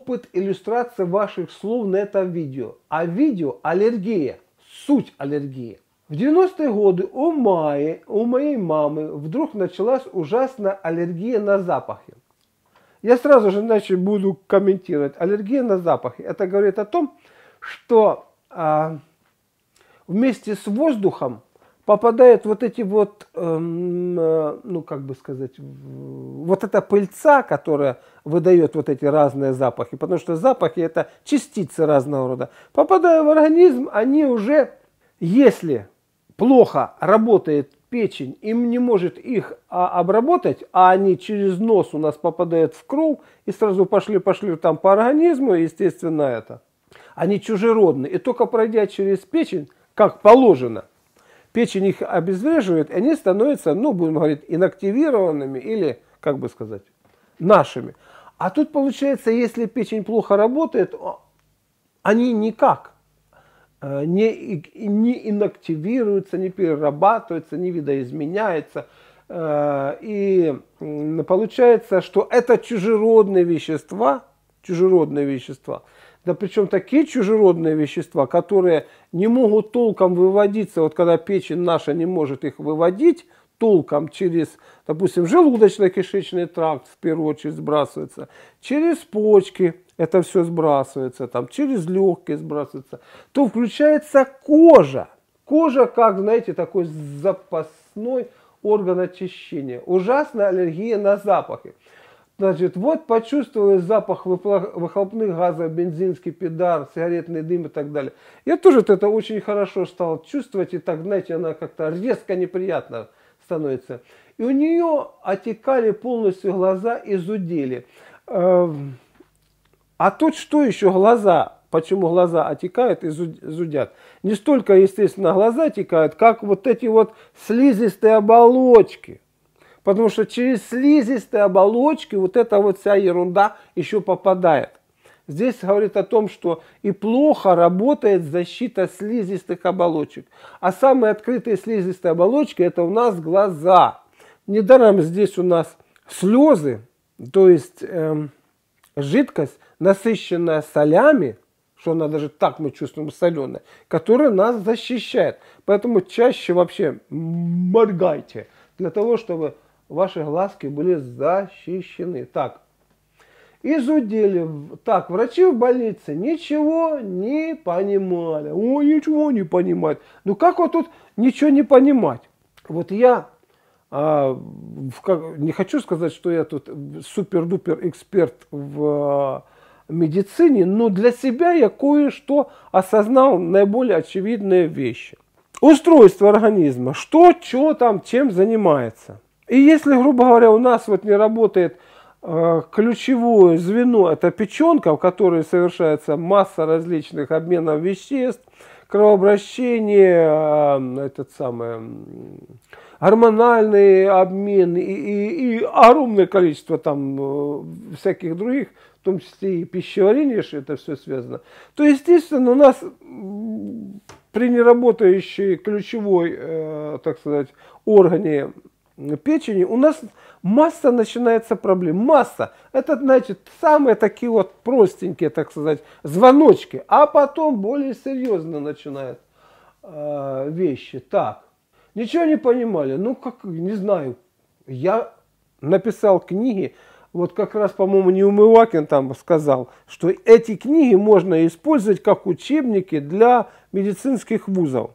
опыт иллюстрации ваших слов на этом видео. А видео – аллергия, суть аллергии. В 90-е годы у, Майи, у моей мамы вдруг началась ужасная аллергия на запахи. Я сразу же иначе буду комментировать. Аллергия на запахи. Это говорит о том, что а, вместе с воздухом попадают вот эти вот, эм, э, ну как бы сказать, вот эта пыльца, которая выдает вот эти разные запахи, потому что запахи это частицы разного рода. Попадая в организм, они уже, если плохо работает печень, им не может их а, обработать, а они через нос у нас попадают в кровь и сразу пошли-пошли там по организму, естественно, это. Они чужеродны. И только пройдя через печень, как положено, печень их обезвреживает, и они становятся, ну, будем говорить, инактивированными или, как бы сказать, нашими. А тут получается, если печень плохо работает, они никак э, не, не инактивируются, не перерабатываются, не видоизменяются. Э, и получается, что это чужеродные вещества, чужеродные вещества – да причем такие чужеродные вещества, которые не могут толком выводиться, вот когда печень наша не может их выводить, толком через, допустим, желудочно-кишечный тракт в первую очередь сбрасывается, через почки это все сбрасывается, там, через легкие сбрасывается, то включается кожа. Кожа, как, знаете, такой запасной орган очищения. Ужасная аллергия на запахи. Значит, вот почувствовал запах выхлопных газов, бензинский пидар, сигаретный дым и так далее. Я тоже это очень хорошо стал чувствовать, и так, знаете, она как-то резко неприятно становится. И у нее отекали полностью глаза и зудели. Эм, а тут что еще глаза? Почему глаза отекают и зудят? Не столько, естественно, глаза отекают, как вот эти вот слизистые оболочки – Потому что через слизистые оболочки вот эта вот вся ерунда еще попадает. Здесь говорит о том, что и плохо работает защита слизистых оболочек. А самые открытые слизистые оболочки это у нас глаза. Недаром здесь у нас слезы, то есть эм, жидкость, насыщенная солями, что она даже так мы чувствуем соленая, которая нас защищает. Поэтому чаще вообще моргайте для того, чтобы ваши глазки были защищены. Так, изудили. Так, врачи в больнице ничего не понимали. О, ничего не понимают. Ну как вот тут ничего не понимать? Вот я а, в, как, не хочу сказать, что я тут супер-дупер эксперт в а, медицине, но для себя я кое-что осознал наиболее очевидные вещи. Устройство организма, что, что там, чем занимается – и если, грубо говоря, у нас вот не работает э, ключевое звено – это печенка, в которой совершается масса различных обменов веществ, кровообращение, э, этот самый, гормональные обмены и, и, и огромное количество там э, всяких других, в том числе и пищеварение, что это все связано, то, естественно, у нас при неработающей ключевой, так сказать, органе печени, у нас масса начинается проблем. Масса. Это значит самые такие вот простенькие, так сказать, звоночки. А потом более серьезно начинают э, вещи. Так, ничего не понимали. Ну, как, не знаю. Я написал книги. Вот как раз, по-моему, Неумывакин там сказал, что эти книги можно использовать как учебники для медицинских вузов.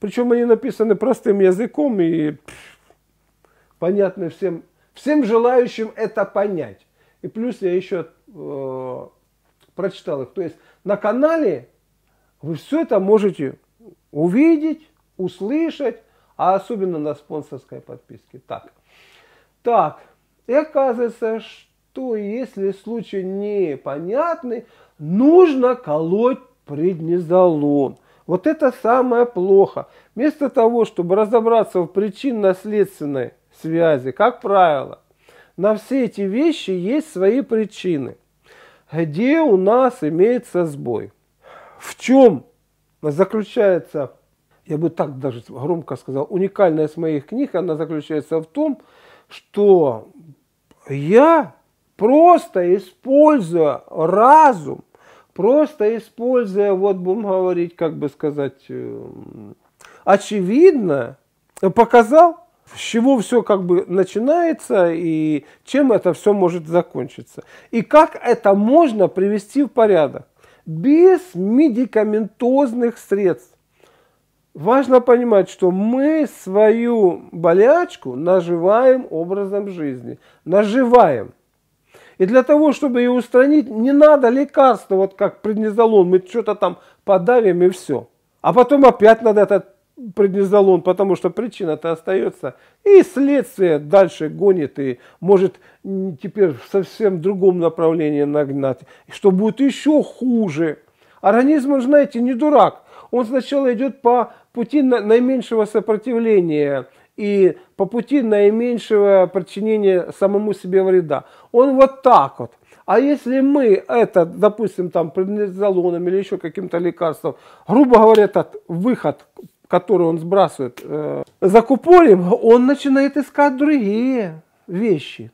Причем они написаны простым языком и понятно всем, всем желающим это понять. И плюс я еще э, прочитал их. То есть на канале вы все это можете увидеть, услышать, а особенно на спонсорской подписке. Так, так. и оказывается, что если случай непонятный, нужно колоть преднизолон. Вот это самое плохо. Вместо того, чтобы разобраться в причинно-следственной связи, как правило. На все эти вещи есть свои причины. Где у нас имеется сбой? В чем заключается, я бы так даже громко сказал, уникальность моих книг, она заключается в том, что я просто используя разум, просто используя, вот будем говорить, как бы сказать, э, очевидно, показал, с чего все как бы начинается и чем это все может закончиться. И как это можно привести в порядок без медикаментозных средств. Важно понимать, что мы свою болячку наживаем образом жизни. Наживаем. И для того, чтобы ее устранить, не надо лекарства, вот как преднизолон, мы что-то там подавим и все. А потом опять надо этот преднизолон, потому что причина-то остается. И следствие дальше гонит и может теперь в совсем другом направлении нагнать, что будет еще хуже. Организм, знаете, не дурак. Он сначала идет по пути наименьшего сопротивления и по пути наименьшего причинения самому себе вреда. Он вот так вот. А если мы это, допустим, там преднизолоном или еще каким-то лекарством, грубо говоря, этот выход которые он сбрасывает, э, закупорим, он начинает искать другие вещи,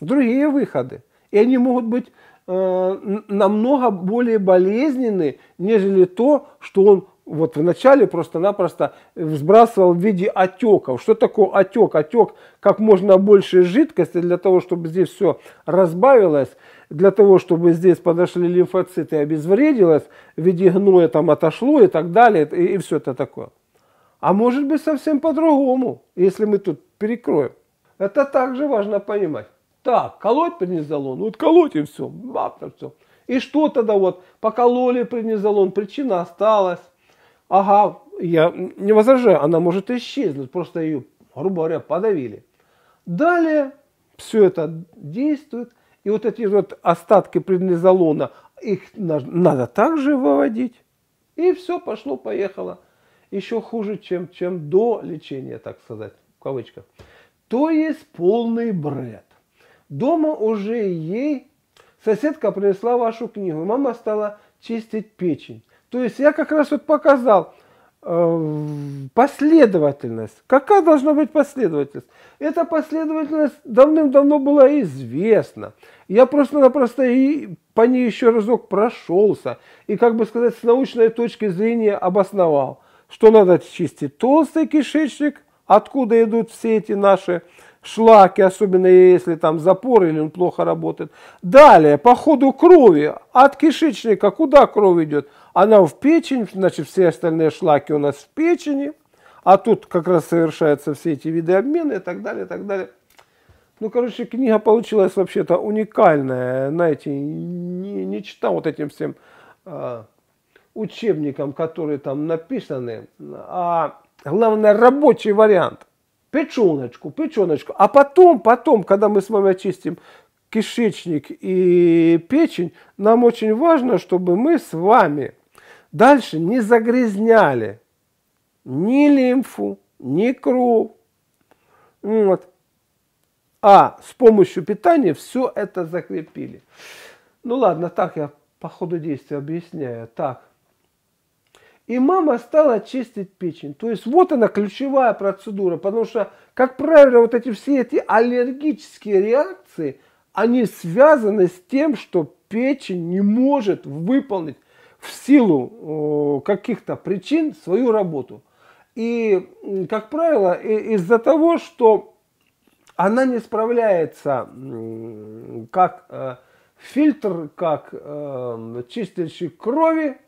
другие выходы. И они могут быть э, намного более болезненны, нежели то, что он вот вначале просто-напросто сбрасывал в виде отеков. Что такое отек? Отек как можно больше жидкости для того, чтобы здесь все разбавилось для того, чтобы здесь подошли лимфоциты обезвредилось, в виде гноя там отошло и так далее, и, и все это такое. А может быть совсем по-другому, если мы тут перекроем. Это также важно понимать. Так, колоть преднизолон, вот колоть и все, бабка все. И что тогда вот, покололи преднизолон, причина осталась. Ага, я не возражаю, она может исчезнуть, просто ее, грубо говоря, подавили. Далее все это действует – и вот эти вот остатки преднизолона, их надо также выводить. И все пошло-поехало. Еще хуже, чем, чем до лечения, так сказать, в кавычках. То есть полный бред. Дома уже ей соседка принесла вашу книгу. Мама стала чистить печень. То есть я как раз вот показал э, последовательность. Какая должна быть последовательность? Эта последовательность давным-давно была известна. Я просто-напросто и по ней еще разок прошелся. И, как бы сказать, с научной точки зрения обосновал, что надо чистить толстый кишечник, откуда идут все эти наши шлаки, особенно если там запор или он плохо работает. Далее, по ходу крови, от кишечника куда кровь идет? Она в печень, значит все остальные шлаки у нас в печени, а тут как раз совершаются все эти виды обмена и так далее, и так далее. Ну, короче, книга получилась вообще-то уникальная, знаете, не, не читал вот этим всем а, учебникам, которые там написаны, а главное рабочий вариант. Печеночку, печеночку. А потом, потом, когда мы с вами очистим кишечник и печень, нам очень важно, чтобы мы с вами дальше не загрязняли ни лимфу, ни кровь. Вот а с помощью питания все это закрепили. Ну ладно, так я по ходу действия объясняю. Так. И мама стала чистить печень. То есть вот она ключевая процедура, потому что, как правило, вот эти все эти аллергические реакции, они связаны с тем, что печень не может выполнить в силу э, каких-то причин свою работу. И, как правило, из-за того, что она не справляется как э, фильтр, как э, чистящий крови,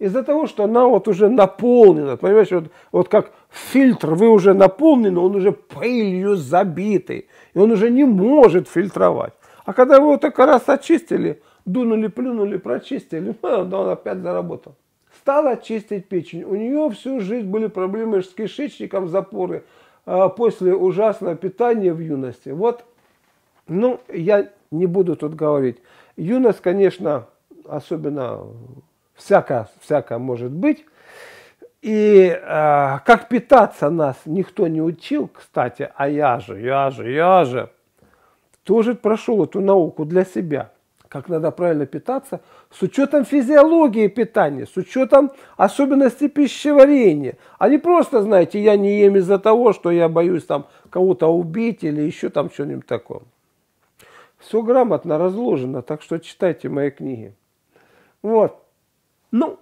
из-за того, что она вот уже наполнена, понимаешь, вот, вот как фильтр, вы уже наполнены, он уже пылью забитый, и он уже не может фильтровать. А когда вы вот только раз очистили, дунули, плюнули, прочистили, ну, он опять заработал. Стала чистить печень. У нее всю жизнь были проблемы с кишечником, запоры – а, после ужасного питания в юности. Вот, ну, я не буду тут говорить. Юность, конечно, особенно всякое, всякое может быть. И э, как питаться нас никто не учил, кстати, а я же, я же, я же, тоже прошел эту науку для себя как надо правильно питаться, с учетом физиологии питания, с учетом особенностей пищеварения, а не просто, знаете, я не ем из-за того, что я боюсь там кого-то убить или еще там что-нибудь такое. Все грамотно разложено, так что читайте мои книги. Вот. Ну,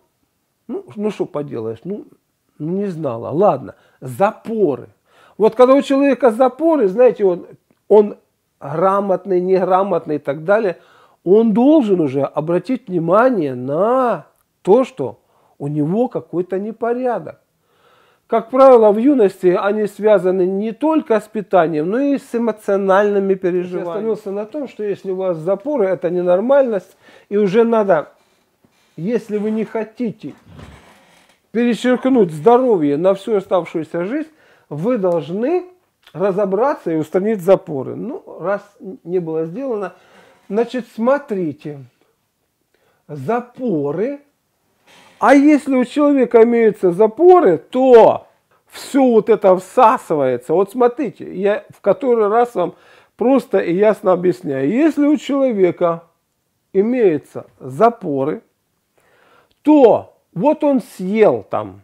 ну, ну что поделаешь, ну, ну, не знала. Ладно, запоры. Вот когда у человека запоры, знаете, он, он грамотный, неграмотный и так далее – он должен уже обратить внимание на то, что у него какой-то непорядок. Как правило, в юности они связаны не только с питанием, но и с эмоциональными переживаниями. Я остановился на том, что если у вас запоры, это ненормальность, и уже надо, если вы не хотите перечеркнуть здоровье на всю оставшуюся жизнь, вы должны разобраться и устранить запоры. Ну, раз не было сделано, Значит, смотрите, запоры. А если у человека имеются запоры, то все вот это всасывается. Вот смотрите, я в который раз вам просто и ясно объясняю. Если у человека имеются запоры, то вот он съел там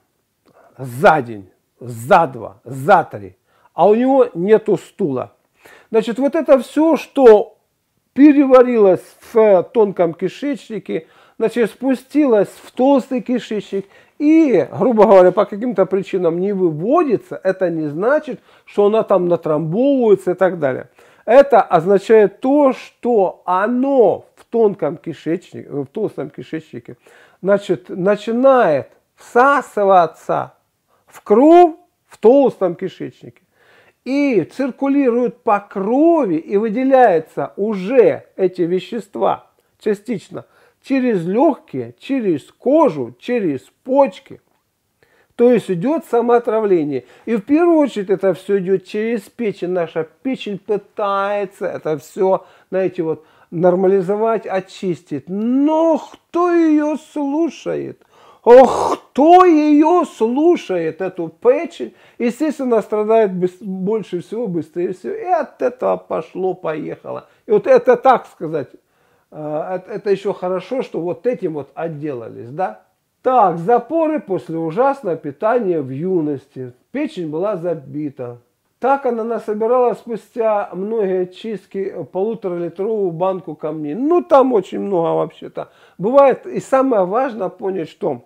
за день, за два, за три, а у него нету стула. Значит, вот это все, что переварилась в тонком кишечнике, значит, спустилась в толстый кишечник и, грубо говоря, по каким-то причинам не выводится, это не значит, что она там натрамбовывается и так далее. Это означает то, что оно в тонком кишечнике, в толстом кишечнике, значит, начинает всасываться в кровь в толстом кишечнике и циркулируют по крови и выделяются уже эти вещества частично через легкие, через кожу, через почки. То есть идет самоотравление. И в первую очередь это все идет через печень. Наша печень пытается это все, знаете, вот нормализовать, очистить. Но кто ее слушает? Ох, кто ее слушает, эту печень, естественно, страдает больше всего, быстрее всего. И от этого пошло-поехало. И вот это так сказать, э, это еще хорошо, что вот этим вот отделались, да? Так, запоры после ужасного питания в юности. Печень была забита. Так она насобирала спустя многие чистки э, полуторалитровую банку камней. Ну, там очень много вообще-то. Бывает, и самое важное понять, что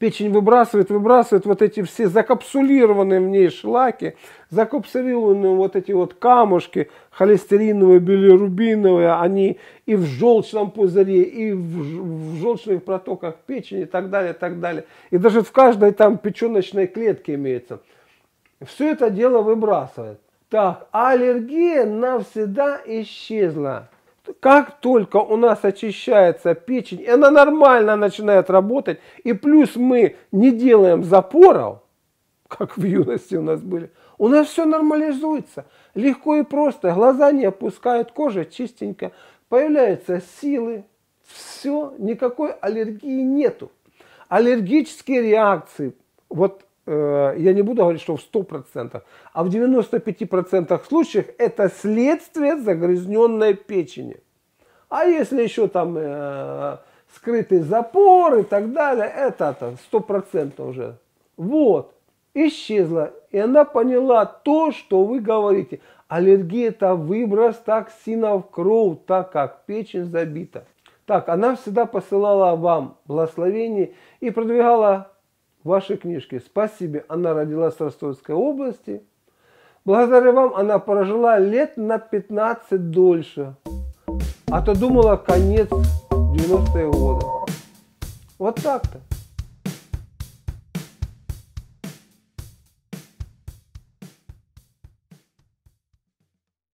печень выбрасывает, выбрасывает вот эти все закапсулированные в ней шлаки, закапсулированные вот эти вот камушки холестериновые, билирубиновые, они и в желчном пузыре, и в, в желчных протоках печени и так далее, и так далее. И даже в каждой там печеночной клетке имеется. Все это дело выбрасывает. Так, аллергия навсегда исчезла как только у нас очищается печень, и она нормально начинает работать, и плюс мы не делаем запоров, как в юности у нас были, у нас все нормализуется. Легко и просто. Глаза не опускают, кожа чистенькая. Появляются силы. Все, никакой аллергии нету. Аллергические реакции. Вот э, я не буду говорить, что в 100%, а в 95% случаев это следствие загрязненной печени. А если еще там э, скрытый запор и так далее, это там 100% уже. Вот, исчезла. И она поняла то, что вы говорите. Аллергия – это выброс токсинов в кровь, так как печень забита. Так, она всегда посылала вам благословение и продвигала вашей книжке. Спасибо, она родилась в Ростовской области. Благодаря вам она прожила лет на 15 дольше. А то думала конец 90 х годов. Вот так-то.